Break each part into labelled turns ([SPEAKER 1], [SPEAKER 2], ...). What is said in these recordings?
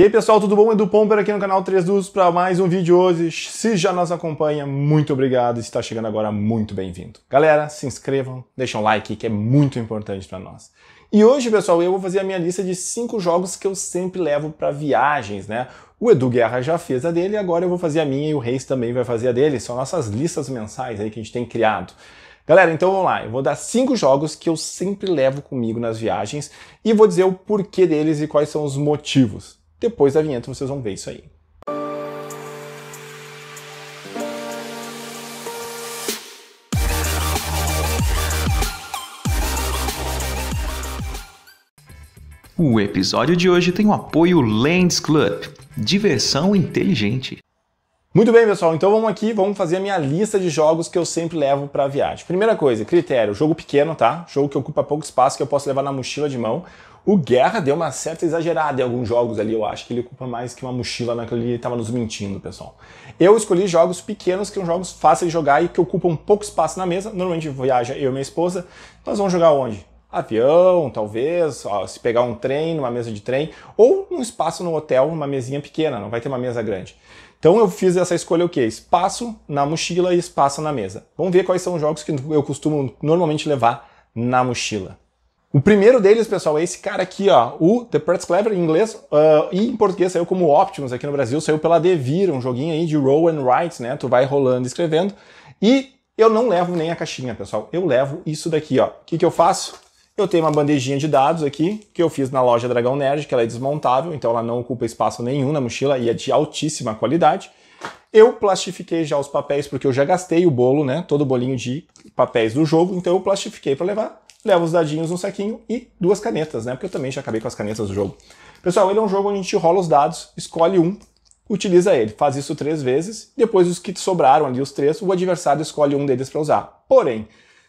[SPEAKER 1] E aí pessoal, tudo bom? Edu Pomper aqui no canal 3 Dus para mais um vídeo hoje. Se já nos acompanha, muito obrigado. E se está chegando agora, muito bem-vindo. Galera, se inscrevam, deixem um like que é muito importante para nós. E hoje, pessoal, eu vou fazer a minha lista de 5 jogos que eu sempre levo para viagens, né? O Edu Guerra já fez a dele, agora eu vou fazer a minha e o Reis também vai fazer a dele. São nossas listas mensais aí que a gente tem criado. Galera, então vamos lá. Eu vou dar cinco jogos que eu sempre levo comigo nas viagens e vou dizer o porquê deles e quais são os motivos. Depois da vinheta vocês vão ver isso aí. O episódio de hoje tem o apoio Lands Club, diversão inteligente. Muito bem, pessoal, então vamos aqui, vamos fazer a minha lista de jogos que eu sempre levo para viagem. Primeira coisa, critério, jogo pequeno, tá? Jogo que ocupa pouco espaço que eu posso levar na mochila de mão. O Guerra deu uma certa exagerada em alguns jogos ali, eu acho que ele ocupa mais que uma mochila naquele ele estava nos mentindo, pessoal. Eu escolhi jogos pequenos, que são jogos fáceis de jogar e que ocupam pouco espaço na mesa. Normalmente viaja eu e minha esposa. Nós vamos jogar onde? avião, talvez, ó, se pegar um trem, numa mesa de trem, ou um espaço no hotel, uma mesinha pequena, não vai ter uma mesa grande. Então eu fiz essa escolha o quê? Espaço na mochila e espaço na mesa. Vamos ver quais são os jogos que eu costumo normalmente levar na mochila. O primeiro deles, pessoal, é esse cara aqui, ó, o The Press Clever, em inglês uh, e em português saiu como Optimus aqui no Brasil, saiu pela Devir, um joguinho aí de roll and write, né? Tu vai rolando, escrevendo. E eu não levo nem a caixinha, pessoal. Eu levo isso daqui, ó. O que, que eu faço? Eu tenho uma bandejinha de dados aqui, que eu fiz na loja Dragão Nerd, que ela é desmontável, então ela não ocupa espaço nenhum na mochila e é de altíssima qualidade. Eu plastifiquei já os papéis, porque eu já gastei o bolo, né? Todo o bolinho de papéis do jogo, então eu plastifiquei para levar leva os dadinhos no saquinho e duas canetas, né? Porque eu também já acabei com as canetas do jogo. Pessoal, ele é um jogo onde a gente rola os dados, escolhe um, utiliza ele. Faz isso três vezes, depois os que sobraram ali, os três, o adversário escolhe um deles para usar. Porém,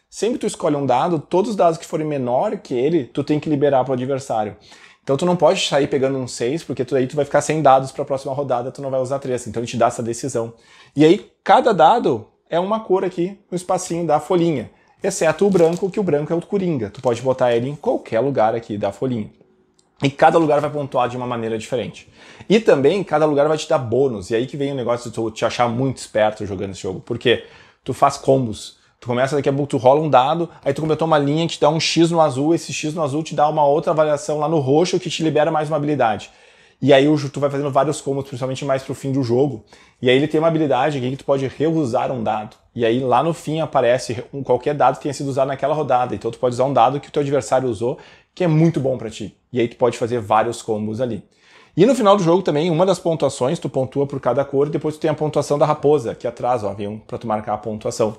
[SPEAKER 1] sempre que tu escolhe um dado, todos os dados que forem menor que ele, tu tem que liberar para o adversário. Então tu não pode sair pegando um 6, porque tu, aí tu vai ficar sem dados para a próxima rodada, tu não vai usar 3. Então ele te dá essa decisão. E aí cada dado é uma cor aqui no um espacinho da folhinha exceto o branco, que o branco é o Coringa. Tu pode botar ele em qualquer lugar aqui da folhinha. E cada lugar vai pontuar de uma maneira diferente. E também cada lugar vai te dar bônus. E aí que vem o negócio de tu te achar muito esperto jogando esse jogo. Porque tu faz combos. Tu começa daqui a pouco, tu rola um dado, aí tu completou uma linha que te dá um X no azul, esse X no azul te dá uma outra avaliação lá no roxo que te libera mais uma habilidade. E aí tu vai fazendo vários combos, principalmente mais pro fim do jogo. E aí ele tem uma habilidade aqui que tu pode reusar um dado e aí lá no fim aparece um, qualquer dado que tenha sido usado naquela rodada. Então tu pode usar um dado que o teu adversário usou, que é muito bom para ti. E aí tu pode fazer vários combos ali. E no final do jogo também, uma das pontuações, tu pontua por cada cor, e depois tu tem a pontuação da raposa, que é atrás, ó, avião, para tu marcar a pontuação.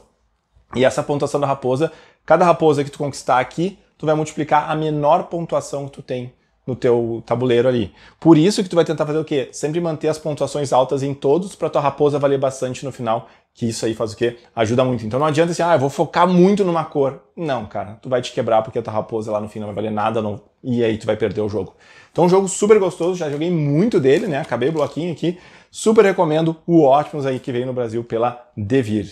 [SPEAKER 1] E essa pontuação da raposa, cada raposa que tu conquistar aqui, tu vai multiplicar a menor pontuação que tu tem no teu tabuleiro ali. Por isso que tu vai tentar fazer o quê? Sempre manter as pontuações altas em todos para tua raposa valer bastante no final, que isso aí faz o quê? Ajuda muito. Então não adianta assim, ah, eu vou focar muito numa cor. Não, cara, tu vai te quebrar porque a tua raposa lá no fim não vai valer nada não... e aí tu vai perder o jogo. Então um jogo super gostoso, já joguei muito dele, né? Acabei o bloquinho aqui. Super recomendo o Ótimos aí que veio no Brasil pela Devir.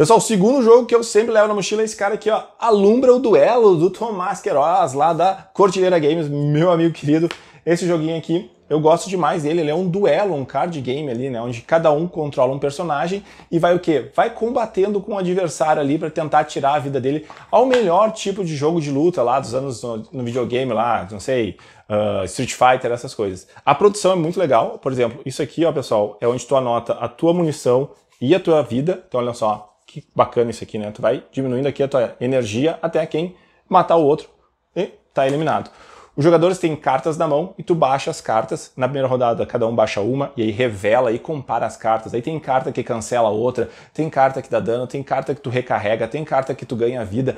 [SPEAKER 1] Pessoal, o segundo jogo que eu sempre levo na mochila é esse cara aqui, ó, Alumbra o Duelo, do Tomás Queiroz, lá da Cortilheira Games, meu amigo querido. Esse joguinho aqui, eu gosto demais dele, ele é um duelo, um card game ali, né, onde cada um controla um personagem e vai o quê? Vai combatendo com o um adversário ali para tentar tirar a vida dele ao melhor tipo de jogo de luta lá dos anos no, no videogame lá, não sei, uh, Street Fighter, essas coisas. A produção é muito legal, por exemplo, isso aqui, ó, pessoal, é onde tu anota a tua munição e a tua vida, então olha só, que bacana isso aqui, né? Tu vai diminuindo aqui a tua energia até quem matar o outro e tá eliminado. Os jogadores têm cartas na mão e tu baixa as cartas. Na primeira rodada, cada um baixa uma e aí revela e compara as cartas. Aí tem carta que cancela a outra, tem carta que dá dano, tem carta que tu recarrega, tem carta que tu ganha vida.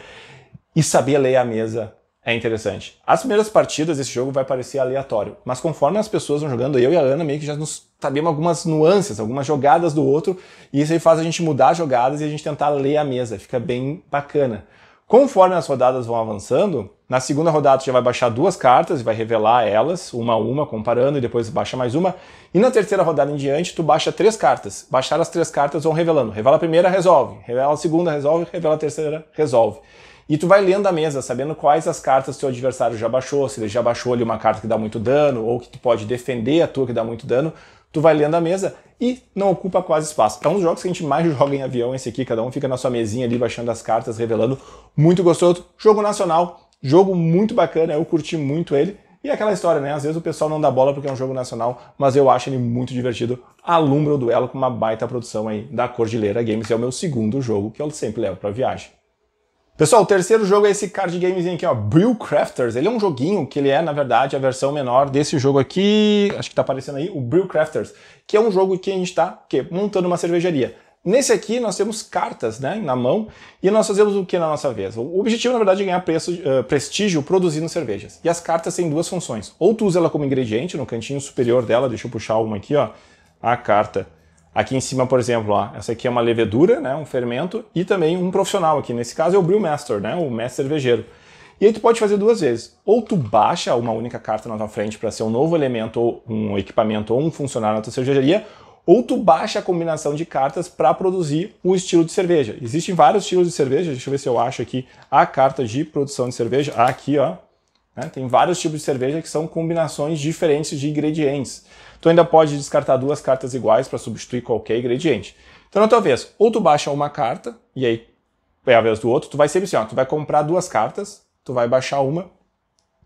[SPEAKER 1] E saber ler a mesa é interessante. As primeiras partidas desse jogo vai parecer aleatório, mas conforme as pessoas vão jogando, eu e a Ana meio que já nos sabemos algumas nuances, algumas jogadas do outro, e isso aí faz a gente mudar as jogadas e a gente tentar ler a mesa, fica bem bacana. Conforme as rodadas vão avançando, na segunda rodada já vai baixar duas cartas e vai revelar elas, uma a uma, comparando, e depois baixa mais uma. E na terceira rodada em diante, tu baixa três cartas. Baixar as três cartas vão revelando. Revela a primeira, resolve. Revela a segunda, resolve. Revela a terceira, resolve. E tu vai lendo a mesa, sabendo quais as cartas teu adversário já baixou, se ele já baixou ali uma carta que dá muito dano, ou que tu pode defender a tua que dá muito dano, tu vai lendo a mesa e não ocupa quase espaço. É um dos jogos que a gente mais joga em avião esse aqui, cada um fica na sua mesinha ali baixando as cartas, revelando. Muito gostoso, jogo nacional, jogo muito bacana, eu curti muito ele. E é aquela história, né? Às vezes o pessoal não dá bola porque é um jogo nacional, mas eu acho ele muito divertido. Alumbra o duelo com uma baita produção aí da Cordilheira Games. É o meu segundo jogo que eu sempre levo para viagem. Pessoal, o terceiro jogo é esse card gamezinho aqui, ó, Brew Crafters. Ele é um joguinho que ele é, na verdade, a versão menor desse jogo aqui, acho que tá aparecendo aí, o Brew Crafters, que é um jogo que a gente tá montando uma cervejaria. Nesse aqui nós temos cartas né, na mão e nós fazemos o que na nossa vez? O objetivo, na verdade, é ganhar preço, uh, prestígio produzindo cervejas. E as cartas têm duas funções. Ou tu usa ela como ingrediente no cantinho superior dela, deixa eu puxar uma aqui, ó, a carta Aqui em cima, por exemplo, ó, essa aqui é uma levedura, né, um fermento, e também um profissional aqui. Nesse caso é o brewmaster, né, o mestre cervejeiro. E aí tu pode fazer duas vezes. Ou tu baixa uma única carta na tua frente para ser um novo elemento, ou um equipamento, ou um funcionário na tua cervejaria, ou tu baixa a combinação de cartas para produzir o estilo de cerveja. Existem vários estilos de cerveja, deixa eu ver se eu acho aqui a carta de produção de cerveja. Ah, aqui, ó, né? Tem vários tipos de cerveja que são combinações diferentes de ingredientes. Tu ainda pode descartar duas cartas iguais para substituir qualquer ingrediente. Então, na tua vez, ou tu baixa uma carta, e aí é a vez do outro, tu vai sempre assim, ó, tu vai comprar duas cartas, tu vai baixar uma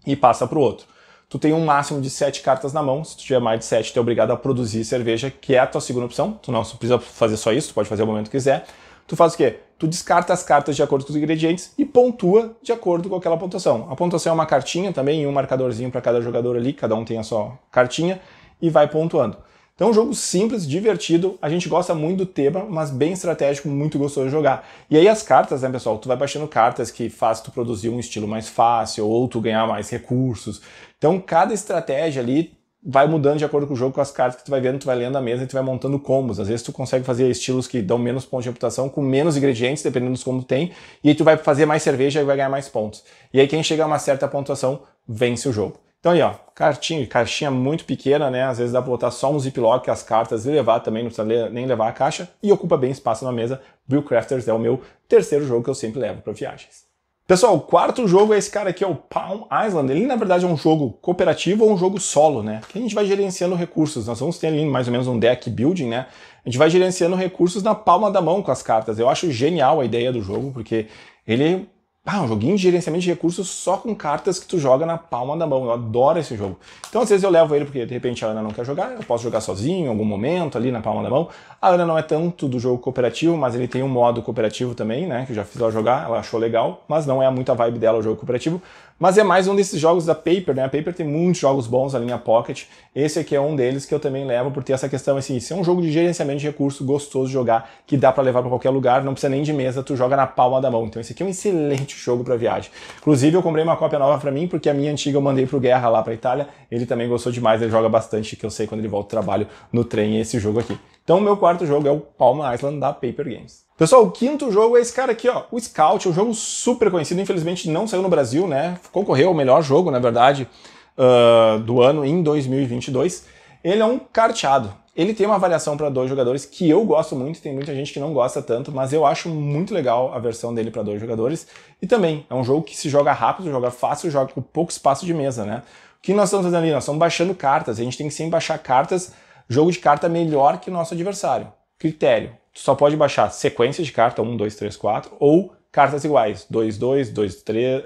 [SPEAKER 1] e passa para o outro. Tu tem um máximo de sete cartas na mão, se tu tiver mais de sete, tu é obrigado a produzir cerveja, que é a tua segunda opção. Tu não precisa fazer só isso, tu pode fazer o momento que quiser tu faz o quê? Tu descarta as cartas de acordo com os ingredientes e pontua de acordo com aquela pontuação. A pontuação é uma cartinha também um marcadorzinho para cada jogador ali, cada um tem a sua cartinha e vai pontuando. Então, é um jogo simples, divertido, a gente gosta muito do tema, mas bem estratégico, muito gostoso de jogar. E aí as cartas, né, pessoal? Tu vai baixando cartas que faz tu produzir um estilo mais fácil, ou tu ganhar mais recursos. Então, cada estratégia ali vai mudando de acordo com o jogo, com as cartas que tu vai vendo, tu vai lendo a mesa e tu vai montando combos. Às vezes tu consegue fazer estilos que dão menos pontos de reputação, com menos ingredientes, dependendo dos combos que tem, e aí tu vai fazer mais cerveja e vai ganhar mais pontos. E aí quem chega a uma certa pontuação, vence o jogo. Então aí, ó, cartinha, caixinha muito pequena, né? Às vezes dá pra botar só um ziplock, as cartas e levar também, não precisa nem levar a caixa, e ocupa bem espaço na mesa. Bill Crafters é o meu terceiro jogo que eu sempre levo para viagens. Pessoal, o quarto jogo é esse cara aqui, é o Palm Island. Ele, na verdade, é um jogo cooperativo ou um jogo solo, né? Que a gente vai gerenciando recursos. Nós vamos ter ali mais ou menos um deck building, né? A gente vai gerenciando recursos na palma da mão com as cartas. Eu acho genial a ideia do jogo, porque ele ah, um joguinho de gerenciamento de recursos só com cartas que tu joga na palma da mão. Eu adoro esse jogo. Então, às vezes eu levo ele porque de repente a Ana não quer jogar, eu posso jogar sozinho em algum momento ali na palma da mão. A Ana não é tanto do jogo cooperativo, mas ele tem um modo cooperativo também, né? Que eu já fiz ela jogar, ela achou legal, mas não é muito a vibe dela o jogo cooperativo. Mas é mais um desses jogos da Paper, né? A Paper tem muitos jogos bons na linha Pocket. Esse aqui é um deles que eu também levo por ter essa questão assim, se é um jogo de gerenciamento de recurso gostoso de jogar, que dá para levar para qualquer lugar, não precisa nem de mesa, tu joga na palma da mão. Então, esse aqui é um excelente jogo para viagem. Inclusive, eu comprei uma cópia nova para mim, porque a minha antiga eu mandei pro Guerra lá pra Itália. Ele também gostou demais, ele joga bastante, que eu sei quando ele volta do trabalho no trem, esse jogo aqui. Então, meu quarto jogo é o Palm Island da Paper Games. Pessoal, o quinto jogo é esse cara aqui, ó, o Scout, é um jogo super conhecido, infelizmente não saiu no Brasil, né? Concorreu ao melhor jogo, na verdade, uh, do ano em 2022. Ele é um carteado, ele tem uma variação para dois jogadores que eu gosto muito, tem muita gente que não gosta tanto, mas eu acho muito legal a versão dele para dois jogadores. E também é um jogo que se joga rápido, joga fácil, joga com pouco espaço de mesa, né? O que nós estamos fazendo ali? Nós estamos baixando cartas, a gente tem que sempre baixar cartas, jogo de carta melhor que o nosso adversário. Critério: tu só pode baixar sequência de carta 1, 2, 3, 4 ou cartas iguais, 2, 2, 2, 3,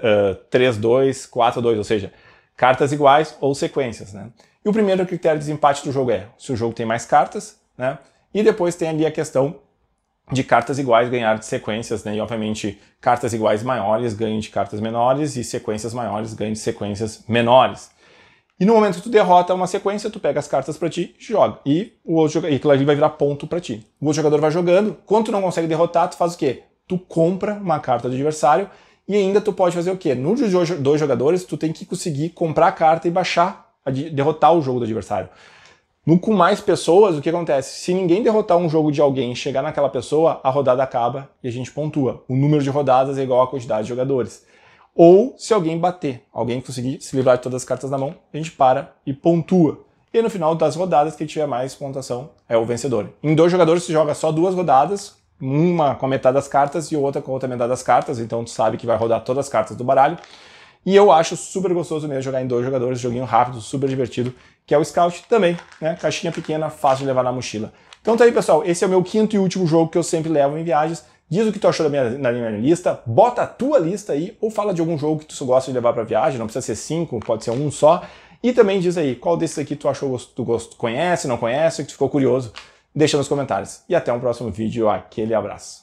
[SPEAKER 1] 3, 2, 4, 2, ou seja, cartas iguais ou sequências, né? E o primeiro critério de desempate do jogo é se o jogo tem mais cartas, né? E depois tem ali a questão de cartas iguais ganhar de sequências, né? E obviamente cartas iguais maiores ganham de cartas menores e sequências maiores ganham de sequências menores. E no momento que tu derrota uma sequência, tu pega as cartas para ti, joga e o outro jogador, e aquilo ali vai virar ponto para ti. O outro jogador vai jogando, quando tu não consegue derrotar, tu faz o quê? Tu compra uma carta do adversário e ainda tu pode fazer o quê? No de dois jogadores, tu tem que conseguir comprar a carta e baixar derrotar o jogo do adversário. No com mais pessoas, o que acontece? Se ninguém derrotar um jogo de alguém e chegar naquela pessoa, a rodada acaba e a gente pontua. O número de rodadas é igual à quantidade de jogadores. Ou se alguém bater, alguém conseguir se livrar de todas as cartas na mão, a gente para e pontua. E no final das rodadas, quem tiver mais pontuação é o vencedor. Em dois jogadores se joga só duas rodadas, uma com a metade das cartas e outra com a outra metade das cartas, então tu sabe que vai rodar todas as cartas do baralho. E eu acho super gostoso mesmo jogar em dois jogadores, joguinho rápido, super divertido, que é o Scout também, né? Caixinha pequena, fácil de levar na mochila. Então tá aí, pessoal. Esse é o meu quinto e último jogo que eu sempre levo em viagens. Diz o que tu achou da minha, da minha lista, bota a tua lista aí, ou fala de algum jogo que tu gosta de levar para viagem, não precisa ser cinco, pode ser um só. E também diz aí qual desses aqui tu achou, tu gosto, conhece, não conhece, que tu ficou curioso. Deixa nos comentários. E até um próximo vídeo. Aquele abraço.